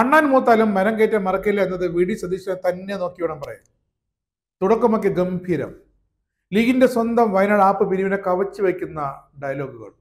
അണ്ണാൻ മൂത്താലും മരം കയറ്റാൻ മറക്കില്ല എന്നത് വി ഡി സതീശനെ തന്നെ നോക്കി വേണം പറയാൻ തുടക്കമൊക്കെ ഗംഭീരം ലീഗിന്റെ സ്വന്തം വയനാട് ആപ്പ് പിരിവിനെ കവച്ചു വയ്ക്കുന്ന ഡയലോഗുകൾ